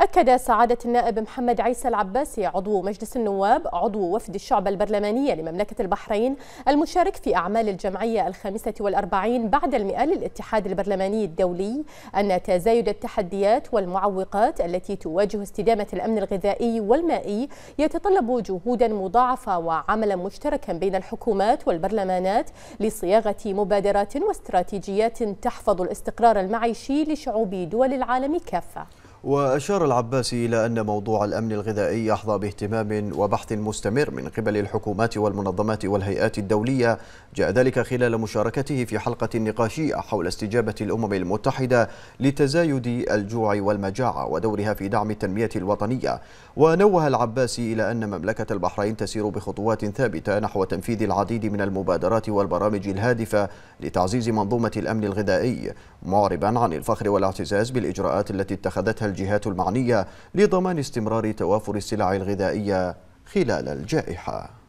أكد سعادة النائب محمد عيسى العباسي عضو مجلس النواب عضو وفد الشعب البرلمانية لمملكة البحرين المشارك في أعمال الجمعية الخامسة والأربعين بعد المئة للاتحاد البرلماني الدولي أن تزايد التحديات والمعوقات التي تواجه استدامة الأمن الغذائي والمائي يتطلب جهودا مضاعفة وعملا مشتركا بين الحكومات والبرلمانات لصياغة مبادرات واستراتيجيات تحفظ الاستقرار المعيشي لشعوب دول العالم كافة وأشار العباسي إلى أن موضوع الأمن الغذائي يحظى باهتمام وبحث مستمر من قبل الحكومات والمنظمات والهيئات الدولية جاء ذلك خلال مشاركته في حلقة نقاشية حول استجابة الأمم المتحدة لتزايد الجوع والمجاعة ودورها في دعم التنمية الوطنية ونوه العباسي إلى أن مملكة البحرين تسير بخطوات ثابتة نحو تنفيذ العديد من المبادرات والبرامج الهادفة لتعزيز منظومة الأمن الغذائي معربا عن الفخر والاعتزاز بالإجراءات التي اتخذتها الجهات المعنية لضمان استمرار توافر السلع الغذائية خلال الجائحة